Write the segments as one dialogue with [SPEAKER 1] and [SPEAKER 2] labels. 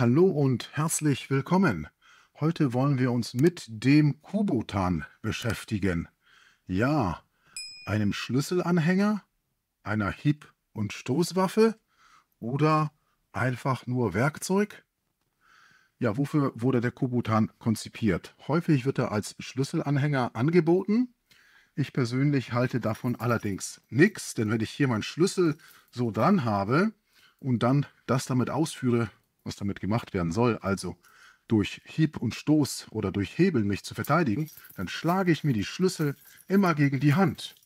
[SPEAKER 1] Hallo und herzlich willkommen. Heute wollen wir uns mit dem Kubotan beschäftigen. Ja, einem Schlüsselanhänger, einer Hieb- und Stoßwaffe oder einfach nur Werkzeug? Ja, wofür wurde der Kubotan konzipiert? Häufig wird er als Schlüsselanhänger angeboten. Ich persönlich halte davon allerdings nichts, denn wenn ich hier meinen Schlüssel so dran habe und dann das damit ausführe, was damit gemacht werden soll, also durch Hieb und Stoß oder durch Hebeln mich zu verteidigen, dann schlage ich mir die Schlüssel immer gegen die Hand.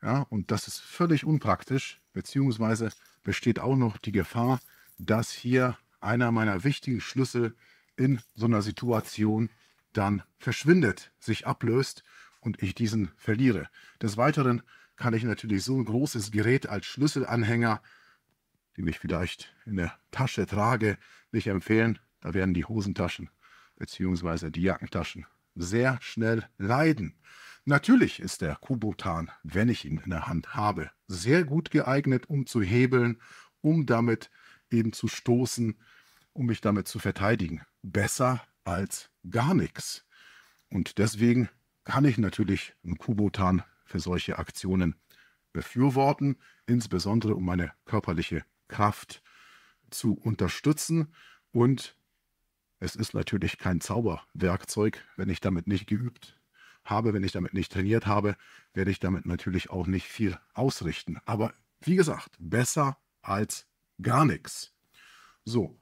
[SPEAKER 1] Ja, und das ist völlig unpraktisch, beziehungsweise besteht auch noch die Gefahr, dass hier einer meiner wichtigen Schlüssel in so einer Situation dann verschwindet, sich ablöst und ich diesen verliere. Des Weiteren kann ich natürlich so ein großes Gerät als Schlüsselanhänger den ich vielleicht in der Tasche trage, nicht empfehlen. Da werden die Hosentaschen bzw. die Jackentaschen sehr schnell leiden. Natürlich ist der Kubotan, wenn ich ihn in der Hand habe, sehr gut geeignet, um zu hebeln, um damit eben zu stoßen, um mich damit zu verteidigen. Besser als gar nichts. Und deswegen kann ich natürlich einen Kubotan für solche Aktionen befürworten, insbesondere um meine körperliche Kraft zu unterstützen. Und es ist natürlich kein Zauberwerkzeug. Wenn ich damit nicht geübt habe, wenn ich damit nicht trainiert habe, werde ich damit natürlich auch nicht viel ausrichten. Aber wie gesagt, besser als gar nichts. So,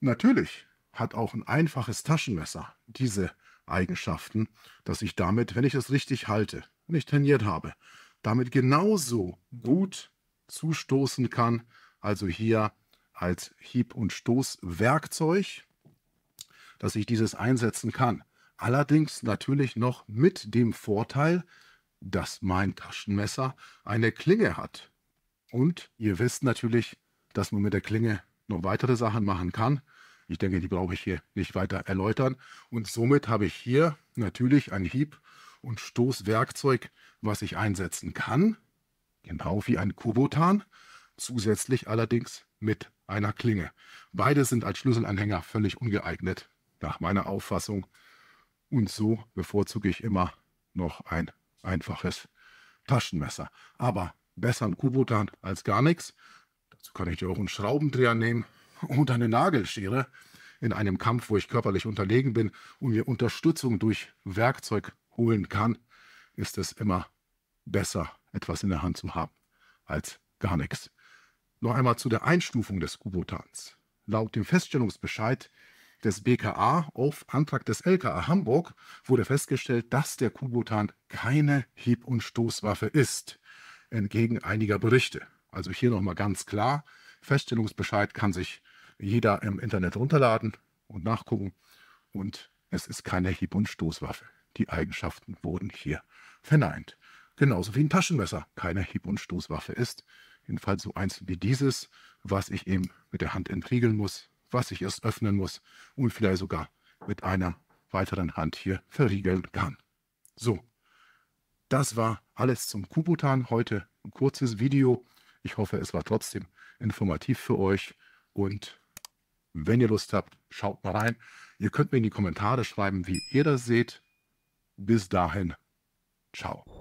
[SPEAKER 1] natürlich hat auch ein einfaches Taschenmesser diese Eigenschaften, dass ich damit, wenn ich es richtig halte, wenn ich trainiert habe, damit genauso gut zustoßen kann, also hier als Hieb- und Stoßwerkzeug, dass ich dieses einsetzen kann. Allerdings natürlich noch mit dem Vorteil, dass mein Taschenmesser eine Klinge hat. Und ihr wisst natürlich, dass man mit der Klinge noch weitere Sachen machen kann. Ich denke, die brauche ich hier nicht weiter erläutern. Und somit habe ich hier natürlich ein Hieb- und Stoßwerkzeug, was ich einsetzen kann. Genau wie ein Kubotan zusätzlich allerdings mit einer Klinge. Beide sind als Schlüsselanhänger völlig ungeeignet, nach meiner Auffassung. Und so bevorzuge ich immer noch ein einfaches Taschenmesser. Aber besser ein Kubotan als gar nichts. Dazu kann ich dir auch einen Schraubendreher nehmen und eine Nagelschere. In einem Kampf, wo ich körperlich unterlegen bin und mir Unterstützung durch Werkzeug holen kann, ist es immer besser, etwas in der Hand zu haben, als gar nichts. Noch einmal zu der Einstufung des Kubotans. Laut dem Feststellungsbescheid des BKA auf Antrag des LKA Hamburg wurde festgestellt, dass der Kubotan keine Hieb- und Stoßwaffe ist, entgegen einiger Berichte. Also hier nochmal ganz klar, Feststellungsbescheid kann sich jeder im Internet runterladen und nachgucken und es ist keine Hieb- und Stoßwaffe. Die Eigenschaften wurden hier verneint. Genauso wie ein Taschenmesser keine Hieb- und Stoßwaffe ist, Jedenfalls so eins wie dieses, was ich eben mit der Hand entriegeln muss, was ich erst öffnen muss und vielleicht sogar mit einer weiteren Hand hier verriegeln kann. So, das war alles zum Kubutan heute. Ein kurzes Video. Ich hoffe, es war trotzdem informativ für euch. Und wenn ihr Lust habt, schaut mal rein. Ihr könnt mir in die Kommentare schreiben, wie ihr das seht. Bis dahin, ciao.